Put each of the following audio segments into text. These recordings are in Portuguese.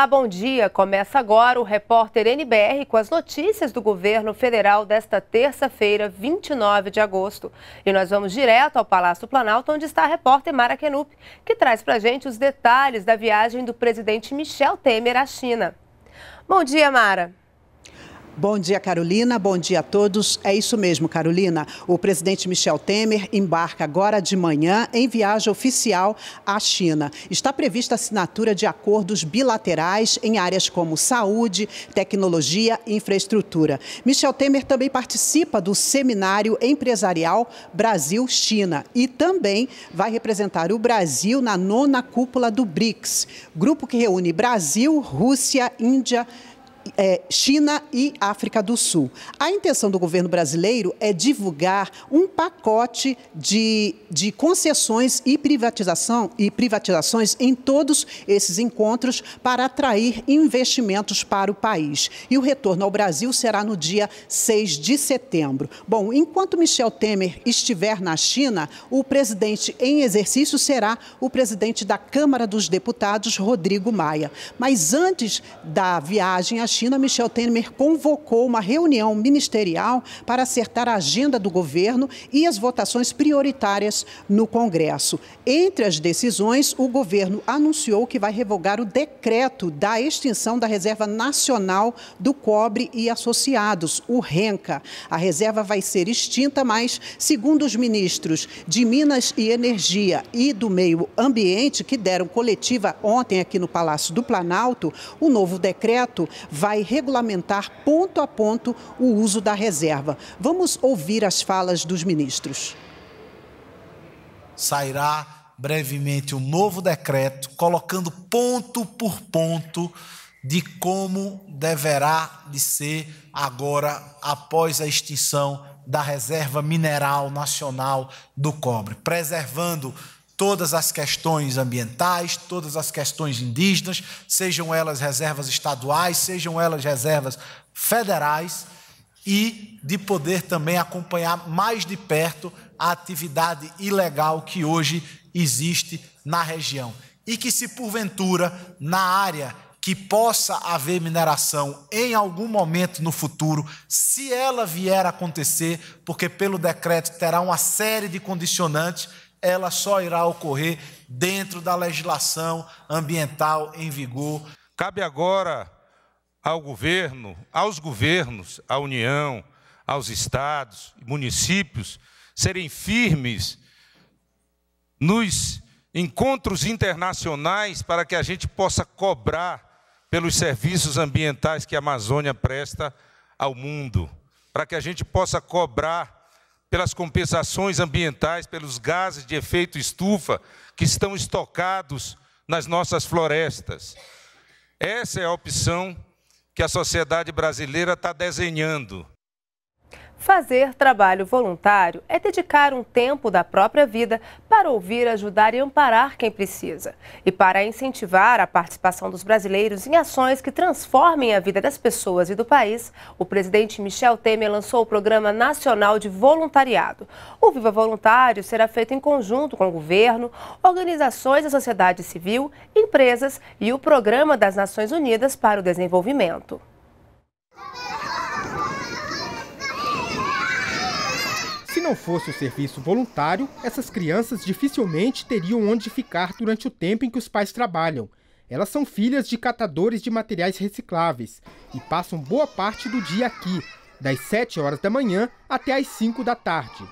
Olá, bom dia. Começa agora o repórter NBR com as notícias do governo federal desta terça-feira, 29 de agosto. E nós vamos direto ao Palácio do Planalto, onde está a repórter Mara Kenup, que traz para gente os detalhes da viagem do presidente Michel Temer à China. Bom dia, Mara. Bom dia, Carolina. Bom dia a todos. É isso mesmo, Carolina. O presidente Michel Temer embarca agora de manhã em viagem oficial à China. Está prevista a assinatura de acordos bilaterais em áreas como saúde, tecnologia e infraestrutura. Michel Temer também participa do seminário empresarial Brasil-China e também vai representar o Brasil na nona cúpula do BRICS, grupo que reúne Brasil, Rússia, Índia, é, China e África do Sul. A intenção do governo brasileiro é divulgar um pacote de, de concessões e privatização e privatizações em todos esses encontros para atrair investimentos para o país. E o retorno ao Brasil será no dia 6 de setembro. Bom, enquanto Michel Temer estiver na China, o presidente em exercício será o presidente da Câmara dos Deputados, Rodrigo Maia. Mas antes da viagem à China, Michel Temer convocou uma reunião ministerial para acertar a agenda do governo e as votações prioritárias no Congresso. Entre as decisões, o governo anunciou que vai revogar o decreto da extinção da Reserva Nacional do Cobre e Associados, o RENCA. A reserva vai ser extinta, mas, segundo os ministros de Minas e Energia e do Meio Ambiente, que deram coletiva ontem aqui no Palácio do Planalto, o novo decreto vai regulamentar ponto a ponto o uso da reserva. Vamos ouvir as falas dos ministros. Sairá brevemente um novo decreto colocando ponto por ponto de como deverá de ser agora após a extinção da reserva mineral nacional do cobre, preservando todas as questões ambientais, todas as questões indígenas, sejam elas reservas estaduais, sejam elas reservas federais, e de poder também acompanhar mais de perto a atividade ilegal que hoje existe na região. E que, se porventura, na área que possa haver mineração em algum momento no futuro, se ela vier a acontecer, porque pelo decreto terá uma série de condicionantes ela só irá ocorrer dentro da legislação ambiental em vigor. Cabe agora ao governo, aos governos, à União, aos estados e municípios serem firmes nos encontros internacionais para que a gente possa cobrar pelos serviços ambientais que a Amazônia presta ao mundo, para que a gente possa cobrar pelas compensações ambientais, pelos gases de efeito estufa que estão estocados nas nossas florestas. Essa é a opção que a sociedade brasileira está desenhando. Fazer trabalho voluntário é dedicar um tempo da própria vida para ouvir, ajudar e amparar quem precisa. E para incentivar a participação dos brasileiros em ações que transformem a vida das pessoas e do país, o presidente Michel Temer lançou o Programa Nacional de Voluntariado. O Viva Voluntário será feito em conjunto com o governo, organizações da sociedade civil, empresas e o Programa das Nações Unidas para o Desenvolvimento. não fosse o serviço voluntário, essas crianças dificilmente teriam onde ficar durante o tempo em que os pais trabalham. Elas são filhas de catadores de materiais recicláveis e passam boa parte do dia aqui, das 7 horas da manhã até as 5 da tarde.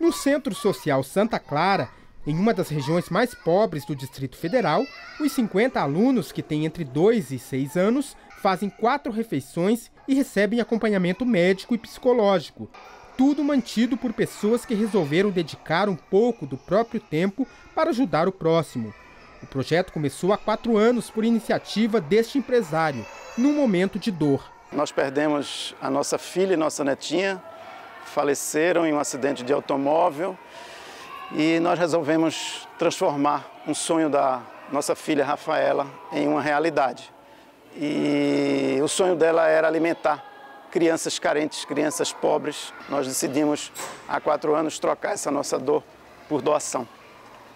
No Centro Social Santa Clara, em uma das regiões mais pobres do Distrito Federal, os 50 alunos que têm entre 2 e 6 anos fazem quatro refeições e recebem acompanhamento médico e psicológico, tudo mantido por pessoas que resolveram dedicar um pouco do próprio tempo para ajudar o próximo. O projeto começou há quatro anos por iniciativa deste empresário, num momento de dor. Nós perdemos a nossa filha e nossa netinha, faleceram em um acidente de automóvel e nós resolvemos transformar um sonho da nossa filha Rafaela em uma realidade. E o sonho dela era alimentar crianças carentes, crianças pobres. Nós decidimos há quatro anos trocar essa nossa dor por doação.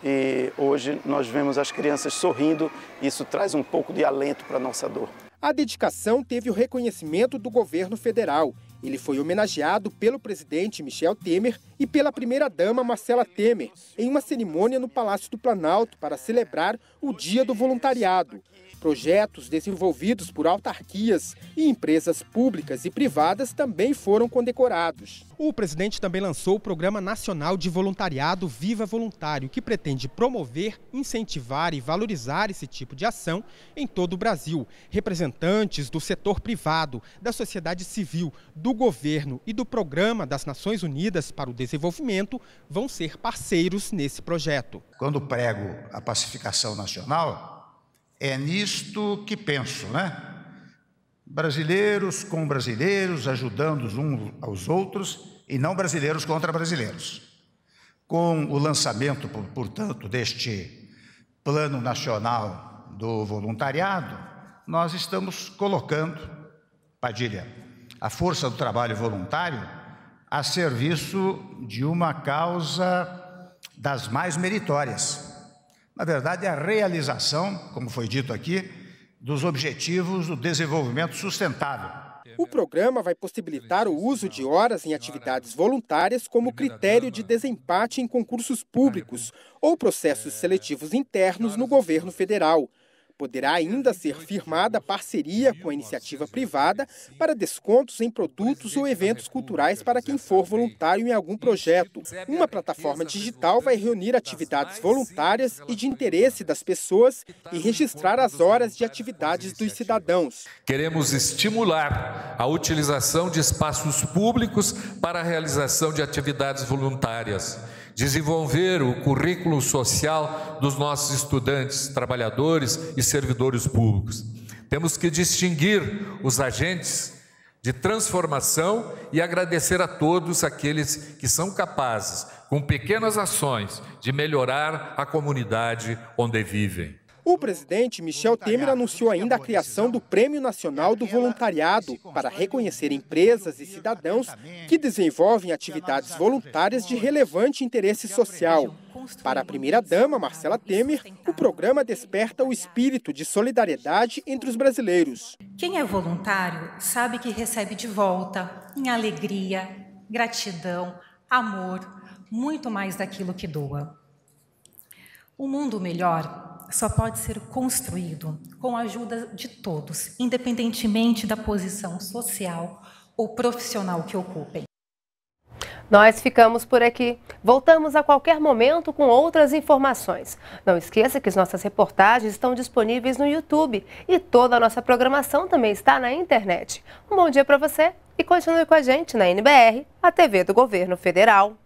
E hoje nós vemos as crianças sorrindo, isso traz um pouco de alento para a nossa dor. A dedicação teve o reconhecimento do governo federal. Ele foi homenageado pelo presidente Michel Temer e pela primeira-dama Marcela Temer em uma cerimônia no Palácio do Planalto para celebrar o Dia do Voluntariado. Projetos desenvolvidos por autarquias e empresas públicas e privadas também foram condecorados. O presidente também lançou o Programa Nacional de Voluntariado Viva Voluntário, que pretende promover, incentivar e valorizar esse tipo de ação em todo o Brasil. Representantes do setor privado, da sociedade civil, do governo e do Programa das Nações Unidas para o Desenvolvimento vão ser parceiros nesse projeto. Quando prego a pacificação nacional, é nisto que penso, né? Brasileiros com brasileiros, ajudando uns aos outros, e não brasileiros contra brasileiros. Com o lançamento, portanto, deste Plano Nacional do Voluntariado, nós estamos colocando, Padilha, a força do trabalho voluntário a serviço de uma causa das mais meritórias na verdade, é a realização, como foi dito aqui, dos objetivos do desenvolvimento sustentável. O programa vai possibilitar o uso de horas em atividades voluntárias como critério de desempate em concursos públicos ou processos seletivos internos no governo federal. Poderá ainda ser firmada parceria com a iniciativa privada para descontos em produtos ou eventos culturais para quem for voluntário em algum projeto. Uma plataforma digital vai reunir atividades voluntárias e de interesse das pessoas e registrar as horas de atividades dos cidadãos. Queremos estimular a utilização de espaços públicos para a realização de atividades voluntárias desenvolver o currículo social dos nossos estudantes, trabalhadores e servidores públicos. Temos que distinguir os agentes de transformação e agradecer a todos aqueles que são capazes, com pequenas ações, de melhorar a comunidade onde vivem. O presidente Michel Temer anunciou ainda a criação do Prêmio Nacional do Voluntariado para reconhecer empresas e cidadãos que desenvolvem atividades voluntárias de relevante interesse social. Para a primeira-dama, Marcela Temer, o programa desperta o espírito de solidariedade entre os brasileiros. Quem é voluntário sabe que recebe de volta em alegria, gratidão, amor, muito mais daquilo que doa. O mundo melhor só pode ser construído com a ajuda de todos, independentemente da posição social ou profissional que ocupem. Nós ficamos por aqui. Voltamos a qualquer momento com outras informações. Não esqueça que as nossas reportagens estão disponíveis no YouTube e toda a nossa programação também está na internet. Um bom dia para você e continue com a gente na NBR, a TV do Governo Federal.